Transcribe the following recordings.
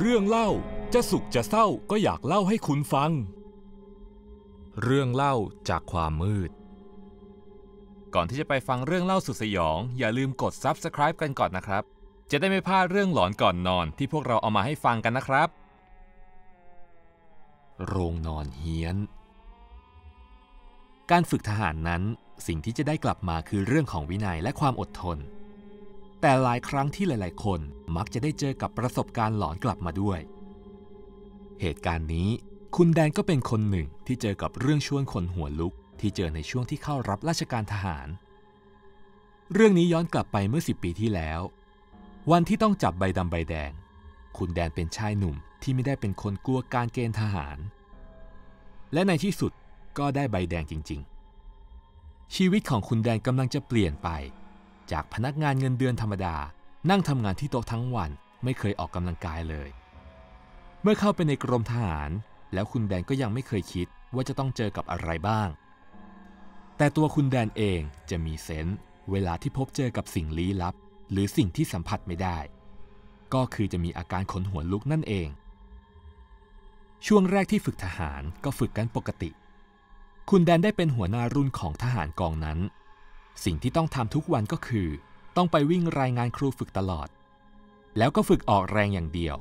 เรื่องเล่าจะสุขจะเศร้าก็อยากเล่าให้คุณฟัง เรื่องเล่าจากความมืด ก่อนที่จะไปฟังเรื่องเล่าสุดสยองอย่าลืมกด Subscribe กันก่อนนะครับ จะได้ไม่พลาดเรื่องหลอนก่อนนอนที่พวกเราเอามาให้ฟังกันนะครับ โรงนอนเฮียน การฝึกทหารนั้นสิ่งที่จะได้กลับมาคือเรื่องของวินัยและความอดทนแต่หลายครั้งที่หลายๆ คนมักจะได้เจอกับประสบการณ์หลอนกลับมาด้วย เหตุการณ์นี้ คุณแดนก็เป็นคนหนึ่งที่เจอกับเรื่องชวนขนหัวลุกที่เจอในช่วงที่เข้ารับราชการทหาร เรื่องนี้ย้อนกลับไปเมื่อ10ปีที่แล้ว วันที่ต้องจับใบดำใบแดง คุณแดนเป็นชายหนุ่มที่ไม่ได้เป็นคนกลัวการเกณฑ์ทหาร และในที่สุดก็ได้ใบแดงจริงๆ ชีวิตของคุณแดนกำลังจะเปลี่ยนไปจาก พนักงานเงินเดือนธรรมดา นั่งทำงานที่โต๊ะทั้งวัน ไม่เคยออกกำลังกายเลย เมื่อเข้าไปในกรมทหาร แล้วคุณแดนก็ยังไม่เคยคิดว่าจะต้องเจอกับอะไรบ้าง แต่ตัวคุณแดนเองจะมีเซนส์เวลาที่พบเจอกับสิ่งลี้ลับ หรือสิ่งที่สัมผัสไม่ได้ ก็คือจะมีอาการขนหัวลุกนั่นเอง ช่วงแรกที่ฝึกทหารก็ฝึกกันปกติ คุณแดนได้เป็นหัวหน้ารุ่นของทหารกองนั้นสิ่งที่ต้องทำทุกวันก็คือต้องไปวิ่งรายงานครูฝึกตลอด แล้วก็ฝึกออกแรงอย่างเดียว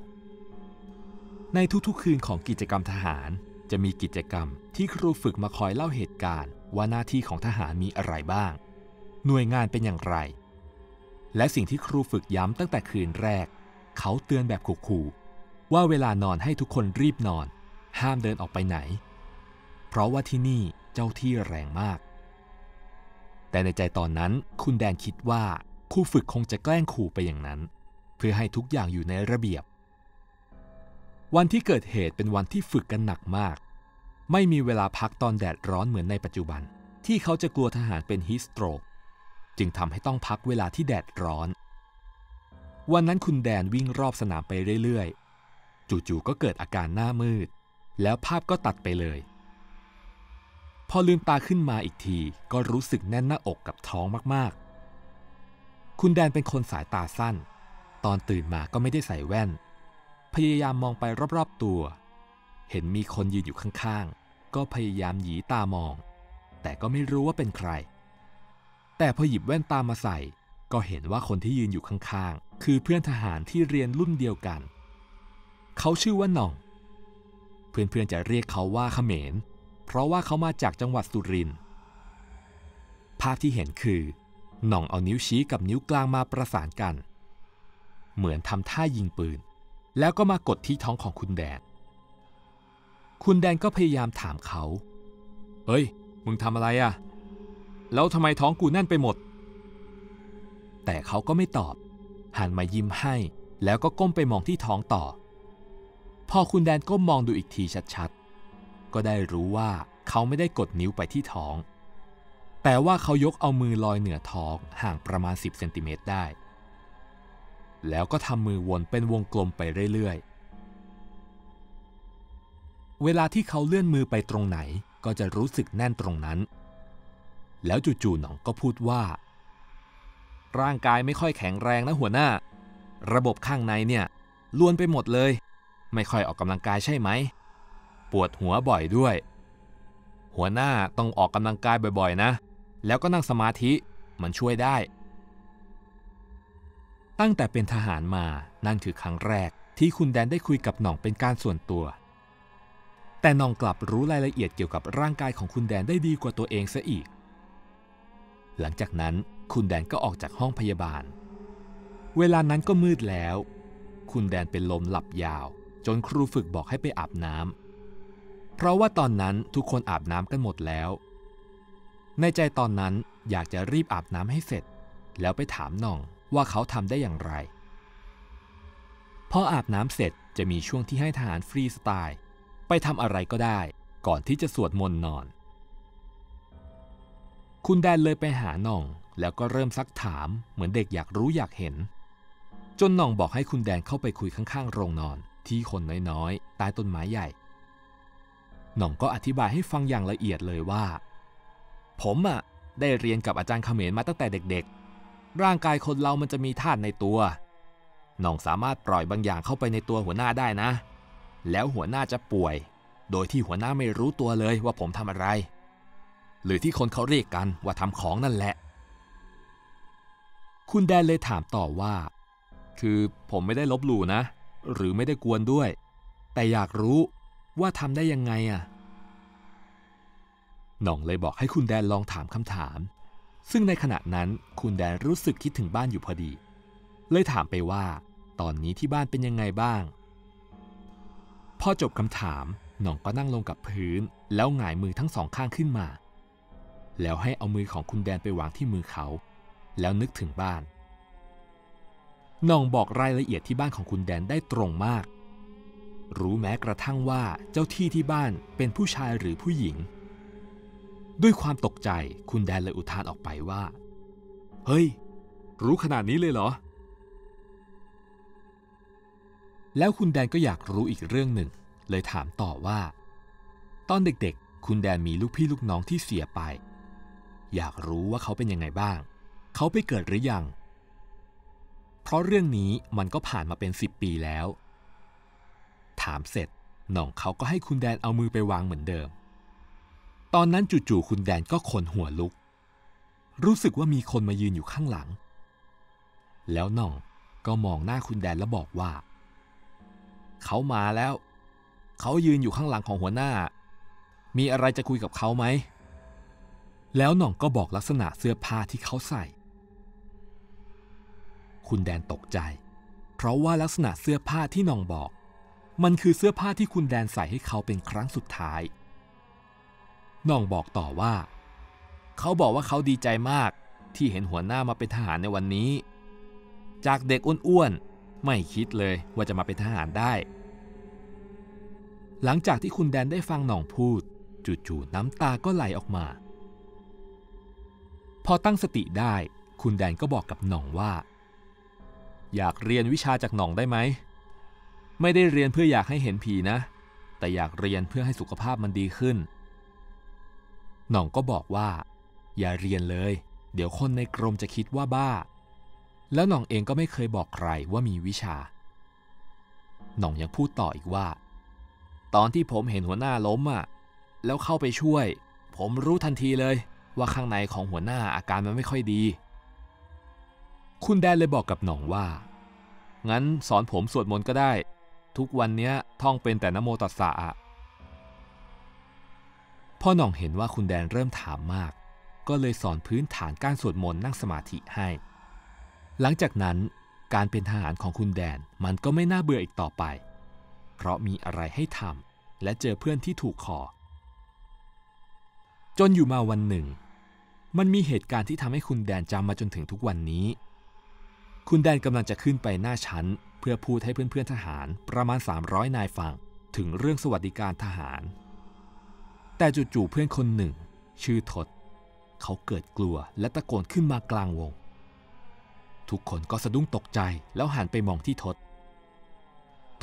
ในทุกๆคืนของกิจกรรมทหารจะมีกิจกรรมที่ครูฝึกมาคอยเล่าเหตุการณ์ ว่าหน้าที่ของทหารมีอะไรบ้าง หน่วยงานเป็นอย่างไร และสิ่งที่ครูฝึกย้ำตั้งแต่คืนแรก เขาเตือนแบบขู่ๆว่าเวลานอนให้ทุกคนรีบนอน ห้ามเดินออกไปไหน เพราะว่าที่นี่เจ้าที่แรงมากแต่ในใจตอนนั้นคุณแดนคิดว่าครูฝึกคงจะแกล้งขู่ไปอย่างนั้น เพื่อให้ทุกอย่างอยู่ในระเบียบ วันที่เกิดเหตุเป็นวันที่ฝึกกันหนักมาก ไม่มีเวลาพักตอนแดดร้อนเหมือนในปัจจุบัน ที่เขาจะกลัวทหารเป็นฮิสโตรกจึงทำให้ต้องพักเวลาที่แดดร้อน วันนั้นคุณแดนวิ่งรอบสนามไปเรื่อยๆจู่ๆก็เกิดอาการหน้ามืด แล้วภาพก็ตัดไปเลยพอลืมตาขึ้นมาอีกทีก็รู้สึกแน่นหน้าอกกับท้องมากๆ คุณแดนเป็นคนสายตาสั้น ตอนตื่นมาก็ไม่ได้ใส่แว่น พยายามมองไปรอบๆตัว เห็นมีคนยืนอยู่ข้างๆ ก็พยายามหยีตามอง แต่ก็ไม่รู้ว่าเป็นใคร แต่พอหยิบแว่นตามาใส่ ก็เห็นว่าคนที่ยืนอยู่ข้างๆ คือเพื่อนทหารที่เรียนรุ่นเดียวกัน เขาชื่อว่าน่อง เพื่อนๆจะเรียกเขาว่าขเขมรเพราะว่าเขามาจากจังหวัดสุรินทร์ภาพที่เห็นคือ หน่องเอานิ้วชี้กับนิ้วกลางมาประสานกัน เหมือนทำท่ายิงปืน แล้วก็มากดที่ท้องของคุณแดน คุณแดนก็พยายามถามเขา เฮ้ยมึงทำอะไรอะ่ะแล้วทำไมท้องกูแน่นไปหมด แต่เขาก็ไม่ตอบหันมายิ้มให้แล้วก็ก้มไปมองที่ท้องต่อ พอคุณแดนก้มมองดูอีกทีชัดๆก็ได้รู้ว่า เขาไม่ได้กดนิ้วไปที่ท้อง แต่ว่าเขายกเอามือลอยเหนือท้องห่างประมาณ 10เซนติเมตรได้ แล้วก็ทำมือวนเป็นวงกลมไปเรื่อย ๆ เวลาที่เขาเลื่อนมือไปตรงไหน ก็จะรู้สึกแน่นตรงนั้น แล้วจู่ๆหนองก็พูดว่า ร่างกายไม่ค่อยแข็งแรงนะหัวหน้า ระบบข้างในเนี่ยล้วนไปหมดเลย ไม่ค่อยออกกำลังกายใช่ไหมวดหัวบ่อยด้วย หัวหน้าต้องออกกำลังกายบ่อย ๆ นะ แล้วก็นั่งสมาธิ มันช่วยได้ ตั้งแต่เป็นทหารมานั่นคือครั้งแรกที่คุณแดนได้คุยกับหน่องเป็นการส่วนตัว แต่หน่องกลับรู้รายละเอียดเกี่ยวกับร่างกายของคุณแดนได้ดีกว่าตัวเองซะอีก หลังจากนั้นคุณแดนก็ออกจากห้องพยาบาล เวลานั้นก็มืดแล้ว คุณแดนเป็นลมหลับยาว จนครูฝึกบอกให้ไปอาบน้ำเพราะว่าตอนนั้นทุกคนอาบน้ำกันหมดแล้ว ในใจตอนนั้นอยากจะรีบอาบน้ำให้เสร็จ แล้วไปถามน่องว่าเขาทำได้อย่างไร พออาบน้ำเสร็จจะมีช่วงที่ให้ทหารฟรีสไตล์ ไปทำอะไรก็ได้ก่อนที่จะสวดมนต์นอน คุณแดนเลยไปหาน่อง แล้วก็เริ่มซักถามเหมือนเด็กอยากรู้อยากเห็น จนน่องบอกให้คุณแดนเข้าไปคุยข้างๆโรงนอนที่คนน้อยๆใต้ต้นไม้ใหญ่น่องก็อธิบายให้ฟังอย่างละเอียดเลยว่า ผมอะได้เรียนกับอาจารย์เขมรมาตั้งแต่เด็กๆ ร่างกายคนเรามันจะมีธาตุในตัวน่องสามารถปล่อยบางอย่างเข้าไปในตัวหัวหน้าได้นะ แล้วหัวหน้าจะป่วย โดยที่หัวหน้าไม่รู้ตัวเลยว่าผมทำอะไร หรือที่คนเขาเรียกกันว่าทำของนั่นแหละ คุณแดนเลยถามต่อว่า คือผมไม่ได้ลบหลู่นะ หรือไม่ได้กวนด้วย แต่อยากรู้ว่าทำได้ยังไงอ่ะ หน่องเลยบอกให้คุณแดนลองถามคำถาม ซึ่งในขณะนั้นคุณแดนรู้สึกคิดถึงบ้านอยู่พอดี เลยถามไปว่า ตอนนี้ที่บ้านเป็นยังไงบ้าง พอจบคำถามหน่องก็นั่งลงกับพื้น แล้วหงายมือทั้งสองข้างขึ้นมา แล้วให้เอามือของคุณแดนไปวางที่มือเขา แล้วนึกถึงบ้านน่องบอกรายละเอียดที่บ้านของคุณแดนได้ตรงมากรู้แม้กระทั่งว่าเจ้าที่ที่บ้านเป็นผู้ชายหรือผู้หญิง ด้วยความตกใจคุณแดนเลยอุทานออกไปว่า เฮ้ย รู้ขนาดนี้เลยเหรอ แล้วคุณแดนก็อยากรู้อีกเรื่องหนึ่งเลยถามต่อว่า ตอนเด็ก ๆ คุณแดนมีลูกพี่ลูกน้องที่เสียไป อยากรู้ว่าเขาเป็นยังไงบ้าง เขาไปเกิดหรือยังเพราะเรื่องนี้มันก็ผ่านมาเป็นสิบปีแล้วถามเสร็จน้องเขาก็ให้คุณแดนเอามือไปวางเหมือนเดิม ตอนนั้นจู่ๆคุณแดนก็ขนหัวลุก รู้สึกว่ามีคนมายืนอยู่ข้างหลัง แล้วน้องก็มองหน้าคุณแดนแล้วบอกว่า เขามาแล้ว เขายืนอยู่ข้างหลังของหัวหน้า มีอะไรจะคุยกับเขาไหม แล้วน้องก็บอกลักษณะเสื้อผ้าที่เขาใส่ คุณแดนตกใจ เพราะว่าลักษณะเสื้อผ้าที่น้องบอกมันคือเสื้อผ้าที่คุณแดนใส่ให้เขาเป็นครั้งสุดท้าย น้องบอกต่อว่า เขาบอกว่าเขาดีใจมาก ที่เห็นหัวหน้ามาเป็นทหารในวันนี้ จากเด็กอ้วนๆ ไม่คิดเลยว่าจะมาเป็นทหารได้ หลังจากที่คุณแดนได้ฟังน้องพูดจู่ๆน้ำตาก็ไหลออกมา พอตั้งสติได้คุณแดนก็บอกกับน้องว่า อยากเรียนวิชาจากน้องได้ไหมไม่ได้เรียนเพื่ออยากให้เห็นผีนะ แต่อยากเรียนเพื่อให้สุขภาพมันดีขึ้นหน่องก็บอกว่า อย่าเรียนเลย เดี๋ยวคนในกรมจะคิดว่าบ้า แล้วหน่องเองก็ไม่เคยบอกใครว่ามีวิชาหน่องยังพูดต่ออีกว่า ตอนที่ผมเห็นหัวหน้าล้มอะ่ะ แล้วเข้าไปช่วย ผมรู้ทันทีเลย ว่าข้างในของหัวหน้าอาการมันไม่ค่อยดี คุณแดนเลยบอกกับหน่องว่า งั้นสอนผมสวดมนต์ก็ได้ทุกวันเนี้ยท่องเป็นแต่นโมตัสสะพ่อหน่องเห็นว่าคุณแดนเริ่มถามมาก ก็เลยสอนพื้นฐานการสวดมนต์นั่งสมาธิให้ หลังจากนั้นการเป็นทหารของคุณแดนมันก็ไม่น่าเบื่ออีกต่อไป เพราะมีอะไรให้ทำและเจอเพื่อนที่ถูกคอ จนอยู่มาวันหนึ่ง มันมีเหตุการณ์ที่ทำให้คุณแดนจำมาจนถึงทุกวันนี้ คุณแดนกำลังจะขึ้นไปหน้าชั้นพื่อพูดให้เพื่อนๆทหารประมาณ 300 นายฟังถึงเรื่องสวัสดิการทหาร แต่จู่ๆเพื่อนคนหนึ่ง ชื่อทศเขาเกิดกลัวและตะโกนขึ้นมากลางวง ทุกคนก็สะดุ้งตกใจแล้วหันไปมองที่ทศ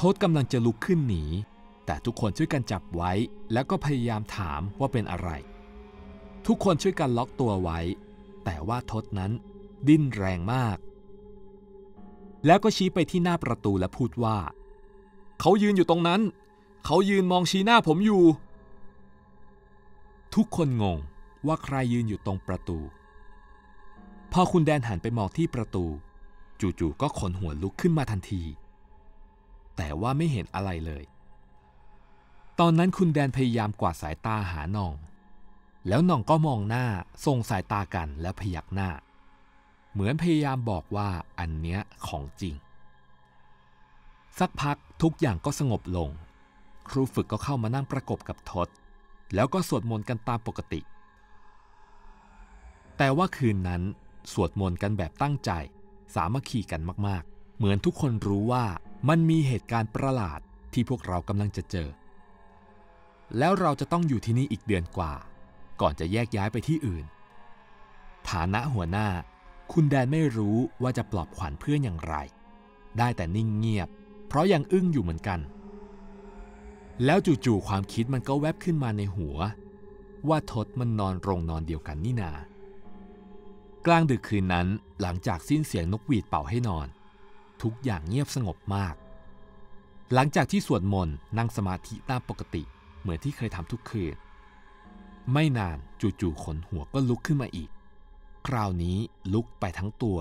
ทศกำลังจะลุกขึ้นหนีแต่ทุกคนช่วยกันจับไว้ แล้วก็พยายามถามว่าเป็นอะไร ทุกคนช่วยกันล็อกตัวไว้ แต่ว่าทศนั้นดิ้นแรงมากแล้วก็ชี้ไปที่หน้าประตูและพูดว่า เขายืนอยู่ตรงนั้น เขายืนมองชี้หน้าผมอยู่ ทุกคนงงว่าใครยืนอยู่ตรงประตู พอคุณแดนหันไปมองที่ประตู จู่ๆก็ขนหัวลุกขึ้นมาทันที แต่ว่าไม่เห็นอะไรเลย ตอนนั้นคุณแดนพยายามกวาดสายตาหานอง แล้วนองก็มองหน้า ส่งสายตากันและพยักหน้าเหมือนพยายามบอกว่าอันเนี้ยของจริง สักพักทุกอย่างก็สงบลง ครูฝึกก็เข้ามานั่งประกบกับทศ แล้วก็สวดมนต์กันตามปกติ แต่ว่าคืนนั้นสวดมนต์กันแบบตั้งใจ สามัคคีกันมากๆ เหมือนทุกคนรู้ว่ามันมีเหตุการณ์ประหลาดที่พวกเรากำลังจะเจอ แล้วเราจะต้องอยู่ที่นี่อีกเดือนกว่า ก่อนจะแยกย้ายไปที่อื่น ฐานะหัวหน้าคุณแดนไม่รู้ว่าจะปลอบขวัญเพื่อนอย่างไร ได้แต่นิ่งเงียบ เพราะยังอึ้งอยู่เหมือนกัน แล้วจู่ ๆ ความคิดมันก็แวบขึ้นมาในหัว ว่าทศมันนอนโรงนอนเดียวกันนี่นา กลางดึกคืนนั้นหลังจากสิ้นเสียงนกหวีดเป่าให้นอน ทุกอย่างเงียบสงบมาก หลังจากที่สวดมนต์นั่งสมาธิตามปกติ เหมือนที่เคยทำทุกคืน ไม่นานจู่ๆขนหัวก็ลุกขึ้นมาอีกคราวนี้ลุกไปทั้งตัว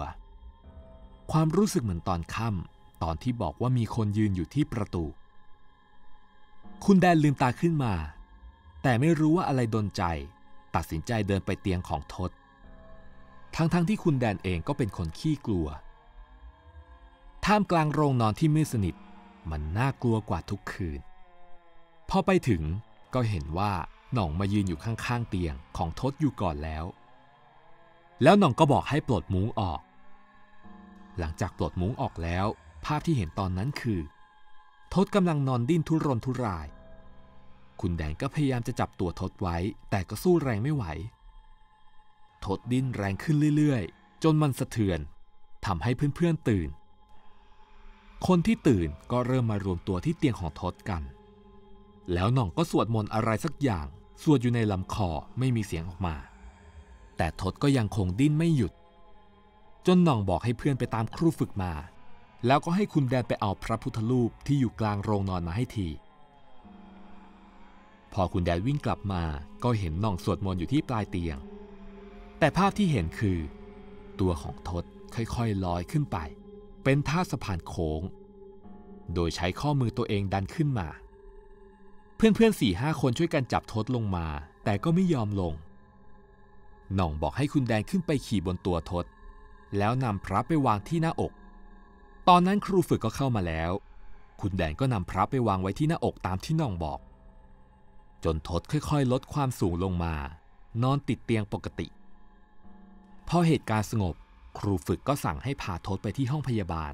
ความรู้สึกเหมือนตอนค่ำตอนที่บอกว่ามีคนยืนอยู่ที่ประตู คุณแดนลืมตาขึ้นมา แต่ไม่รู้ว่าอะไรดนใจ ตัดสินใจเดินไปเตียงของทศทั้งๆทที่คุณแดนเองก็เป็นคนขี้กลัว ท่ามกลางโรงนอนที่มืดสนิท มันน่ากลัวกว่าทุกคืน พอไปถึงก็เห็นว่าหน่องมายืนอยู่ข้างๆเตียงของทศอยู่ก่อนแล้วแล้วน้องก็บอกให้ปลดมุ้งออก หลังจากปลดมุ้งออกแล้ว ภาพที่เห็นตอนนั้นคือทศกำลังนอนดิ้นทุรนทุราย คุณแดงก็พยายามจะจับตัวทศไว้ แต่ก็สู้แรงไม่ไหว ทศดิ้นแรงขึ้นเรื่อยๆ จนมันสะเทือนทำให้เพื่อนๆ ตื่น คนที่ตื่นก็เริ่มมารวมตัวที่เตียงของทศกัน แล้วน้องก็สวดมนต์อะไรสักอย่างสวดอยู่ในลำคอไม่มีเสียงออกมาแต่ทศก็ยังคงดิ้นไม่หยุด จนน่องบอกให้เพื่อนไปตามครูฝึกมา แล้วก็ให้คุณแดนไปเอาพระพุทธรูป ที่อยู่กลางโรงนอนมาให้ที พอคุณแดนวิ่งกลับมาก็เห็นน่องสวดมนต์อยู่ที่ปลายเตียง แต่ภาพที่เห็นคือ ตัวของทศค่อยๆลอยขึ้นไป เป็นท่าสะพานโค้ง โดยใช้ข้อมือตัวเองดันขึ้นมา เพื่อนๆสี่ห้าคนช่วยกันจับทศลงมา แต่ก็ไม่ยอมลงน่องบอกให้คุณแดนขึ้นไปขี่บนตัวทศแล้วนำพระไปวางที่หน้าอก ตอนนั้นครูฝึกก็เข้ามาแล้ว คุณแดนก็นำพระไปวางไว้ที่หน้าอกตามที่น่องบอก จนทศค่อย ๆ ลดความสูงลงมา นอนติดเตียงปกติ พอเหตุการณ์สงบ ครูฝึกก็สั่งให้พาทศไปที่ห้องพยาบาล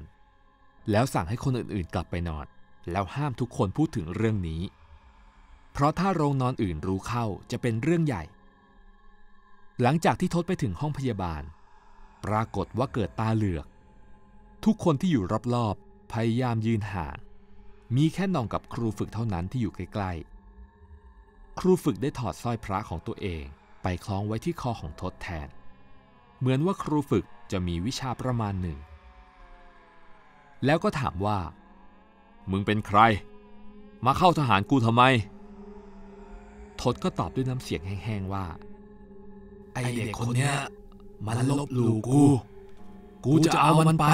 แล้วสั่งให้คนอื่นๆกลับไปนอน แล้วห้ามทุกคนพูดถึงเรื่องนี้ เพราะถ้าโรงนอนอื่นรู้เข้าจะเป็นเรื่องใหญ่หลังจากที่ทศไปถึงห้องพยาบาล ปรากฏว่าเกิดตาเหลือก ทุกคนที่อยู่รอบๆ พยายามยืนห่างมีแค่นองกับครูฝึกเท่านั้นที่อยู่ใกล้ๆ ครูฝึกได้ถอดสร้อยพระของตัวเอง ไปคล้องไว้ที่คอของทศแทน เหมือนว่าครูฝึกจะมีวิชาประมาณหนึ่ง แล้วก็ถามว่า มึงเป็นใคร มาเข้าทหารกูทำไมทศก็ตอบด้วยน้ำเสียงแห้งๆว่าไอเด็กคนเนี้ยมันลบหลู่กู กูจะเอามันไป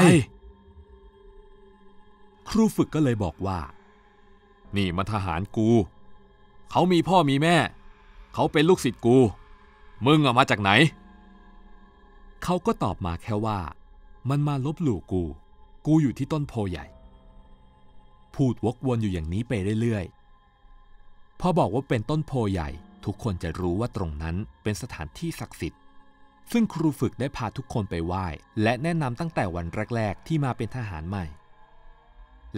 ครูฝึกก็เลยบอกว่า นี่มันทหารกู เขามีพ่อมีแม่ เขาเป็นลูกศิษย์กู มึงอกมาจากไหน เขาก็ตอบมาแค่ว่า มันมาลบหลู่กู กูอยู่ที่ต้นโพใหญ่ พูดวกวนอยู่อย่างนี้ไปเรื่อยๆ พอบอกว่าเป็นต้นโพใหญ่ทุกคนจะรู้ว่าตรงนั้นเป็นสถานที่ศักดิ์สิทธิ์ ซึ่งครูฝึกได้พาทุกคนไปไหว้ และแนะนำตั้งแต่วันแรก ๆ ที่มาเป็นทหารใหม่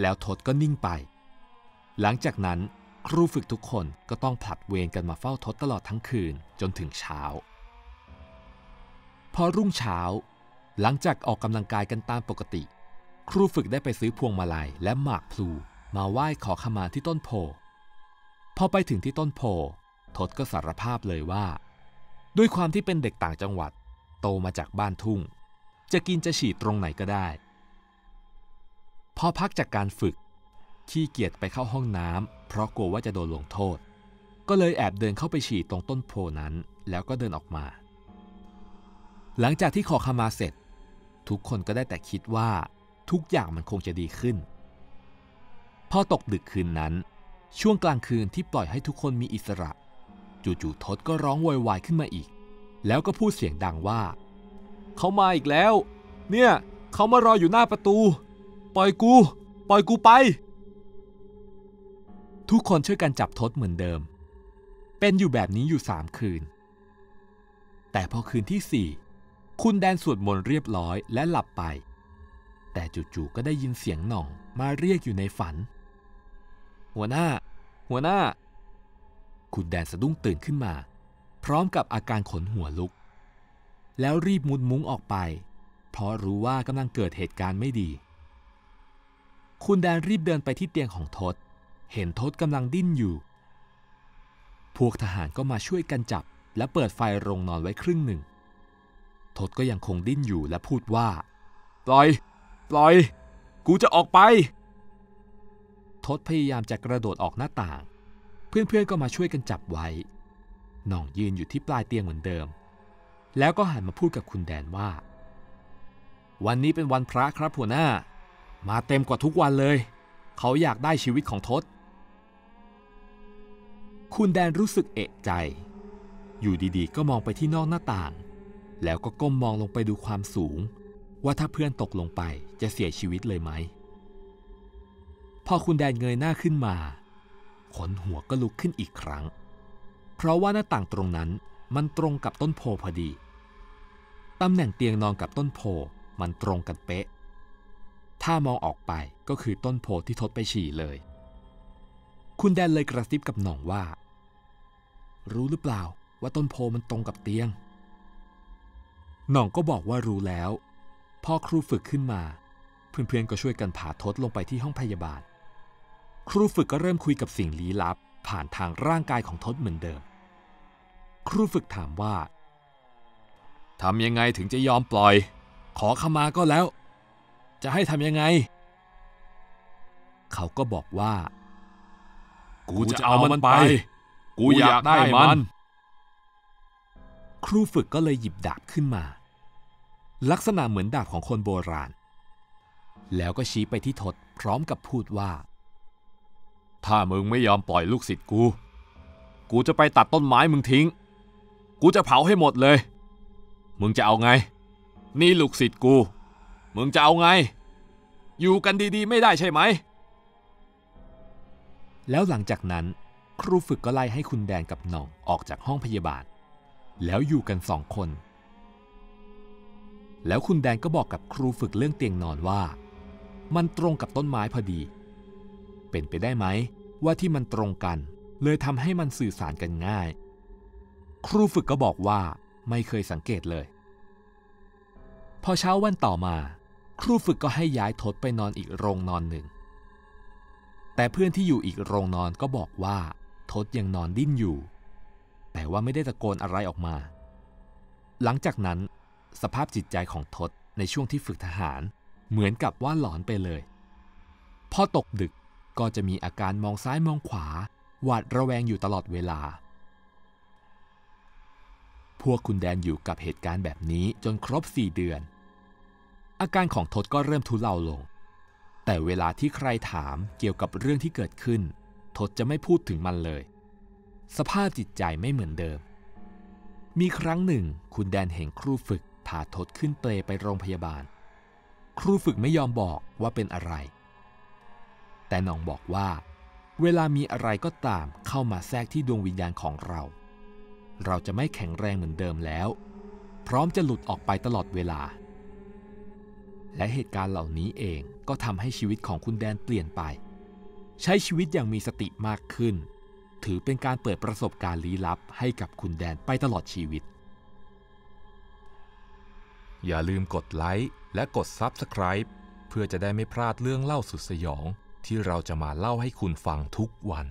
แล้วทศก็นิ่งไป หลังจากนั้นครูฝึกทุกคนก็ต้องผลัดเวรกันมาเฝ้าทศตลอดทั้งคืนจนถึงเช้า พอรุ่งเช้า หลังจากออกกำลังกายกันตามปกติ ครูฝึกได้ไปซื้อพวงมาลัยและหมากพลูมาไหว้ขอขมาที่ต้นโพ พอไปถึงที่ต้นโพทศก็สารภาพเลยว่า ด้วยความที่เป็นเด็กต่างจังหวัด โตมาจากบ้านทุ่ง จะกินจะฉีดตรงไหนก็ได้ พอพักจากการฝึก ขี้เกียจไปเข้าห้องน้ำเพราะกลัวว่าจะโดนลงโทษ ก็เลยแอบเดินเข้าไปฉีดตรงต้นโพนั้นแล้วก็เดินออกมา หลังจากที่ขอขมาเสร็จ ทุกคนก็ได้แต่คิดว่า ทุกอย่างมันคงจะดีขึ้น พอตกดึกคืนนั้น ช่วงกลางคืนที่ปล่อยให้ทุกคนมีอิสระจู่ๆทศก็ร้องวอยวายขึ้นมาอีก แล้วก็พูดเสียงดังว่า เขามาอีกแล้ว เนี่ยเขามารออยู่หน้าประตู ปล่อยกูปล่อยกูไป ทุกคนช่วยกันจับทศเหมือนเดิม เป็นอยู่แบบนี้อยู่สามคืน แต่พอคืนที่สี่คุณแดนสวดมนต์เรียบร้อยและหลับไป แต่จู่ๆก็ได้ยินเสียงหน่องมาเรียกอยู่ในฝัน หัวหน้า หัวหน้าคุณแดนสะดุ้งตื่นขึ้นมา พร้อมกับอาการขนหัวลุก แล้วรีบมุดมุ้งออกไป เพราะรู้ว่ากำลังเกิดเหตุการณ์ไม่ดี คุณแดนรีบเดินไปที่เตียงของทศเห็นทศกำลังดิ้นอยู่ พวกทหารก็มาช่วยกันจับ และเปิดไฟโรงนอนไว้ครึ่งหนึ่งทศก็ยังคงดิ้นอยู่และพูดว่าปล่อยปล่อย กูจะออกไปทศพยายามจะกระโดดออกหน้าต่างเพื่อนๆ ก็มาช่วยกันจับไว้น่องยืนอยู่ที่ปลายเตียงเหมือนเดิม แล้วก็หันมาพูดกับคุณแดนว่า วันนี้เป็นวันพระครับหัวหน้า มาเต็มกว่าทุกวันเลย เขาอยากได้ชีวิตของทศ คุณแดนรู้สึกเอะใจ อยู่ดีๆก็มองไปที่นอกหน้าต่าง แล้วก็ก้มมองลงไปดูความสูง ว่าถ้าเพื่อนตกลงไปจะเสียชีวิตเลยไหม พอคุณแดนเงยหน้าขึ้นมาขนหัวก็ลุกขึ้นอีกครั้ง เพราะว่าหน้าต่างตรงนั้นมันตรงกับต้นโพพอดี ตำแหน่งเตียงนอนกับต้นโพมันตรงกันเป๊ะ ถ้ามองออกไปก็คือต้นโพที่ทดไปฉี่เลย คุณแดนเลยกระซิบกับหน่องว่า รู้หรือเปล่าว่าต้นโพมันตรงกับเตียงหน่องก็บอกว่ารู้แล้ว พ่อครูฝึกขึ้นมา เพื่อนๆก็ช่วยกันผ่าทดลงไปที่ห้องพยาบาลครูฝึกก็เริ่มคุยกับสิ่งลี้ลับผ่านทางร่างกายของทศเหมือนเดิม ครูฝึกถามว่าทำยังไงถึงจะยอมปล่อย ขอขมาก็แล้ว จะให้ทำยังไง เขาก็บอกว่า กูจะเอามันไป กูอยากได้มัน ครูฝึกก็เลยหยิบดาบขึ้นมา ลักษณะเหมือนดาบของคนโบราณ แล้วก็ชี้ไปที่ทศพร้อมกับพูดว่าถ้ามึงไม่ยอมปล่อยลูกศิษย์กู กูจะไปตัดต้นไม้มึงทิ้ง กูจะเผาให้หมดเลย มึงจะเอาไง นี่ลูกศิษย์กู มึงจะเอาไง อยู่กันดีๆ ไม่ได้ใช่ไหม แล้วหลังจากนั้น ครูฝึกก็ไล่ให้คุณแดนกับน้องออกจากห้องพยาบาล แล้วอยู่กันสองคน แล้วคุณแดนก็บอกกับครูฝึกเรื่องเตียงนอนว่ามันตรงกับต้นไม้พอดีเป็นไปได้ไหม ว่าที่มันตรงกัน เลยทำให้มันสื่อสารกันง่าย ครูฝึกก็บอกว่าไม่เคยสังเกตเลย พอเช้าวันต่อมา ครูฝึกก็ให้ย้ายทศไปนอนอีกโรงนอนหนึ่ง แต่เพื่อนที่อยู่อีกโรงนอนก็บอกว่าทศยังนอนดิ้นอยู่ แต่ว่าไม่ได้ตะโกนอะไรออกมา หลังจากนั้น สภาพจิตใจของทศในช่วงที่ฝึกทหารเหมือนกับว่าหลอนไปเลยพอตกดึกก็จะมีอาการมองซ้ายมองขวา หวาดระแวงอยู่ตลอดเวลา พวกคุณแดนอยู่กับเหตุการณ์แบบนี้จนครบสี่เดือน อาการของทศก็เริ่มทุเลาลง แต่เวลาที่ใครถามเกี่ยวกับเรื่องที่เกิดขึ้นทศจะไม่พูดถึงมันเลย สภาพจิตใจไม่เหมือนเดิม มีครั้งหนึ่งคุณแดนเห็นครูฝึกพาทศขึ้นเปลไปโรงพยาบาล ครูฝึกไม่ยอมบอกว่าเป็นอะไรแต่น้องบอกว่า เวลามีอะไรก็ตามเข้ามาแทรกที่ดวงวิญญาณของเรา เราจะไม่แข็งแรงเหมือนเดิมแล้ว พร้อมจะหลุดออกไปตลอดเวลา และเหตุการณ์เหล่านี้เองก็ทำให้ชีวิตของคุณแดนเปลี่ยนไป ใช้ชีวิตอย่างมีสติมากขึ้น ถือเป็นการเปิดประสบการณ์ลี้ลับให้กับคุณแดนไปตลอดชีวิต อย่าลืมกดไลค์และกด Subscribe เพื่อจะได้ไม่พลาดเรื่องเล่าสุดสยองที่เราจะมาเล่าให้คุณฟังทุกวัน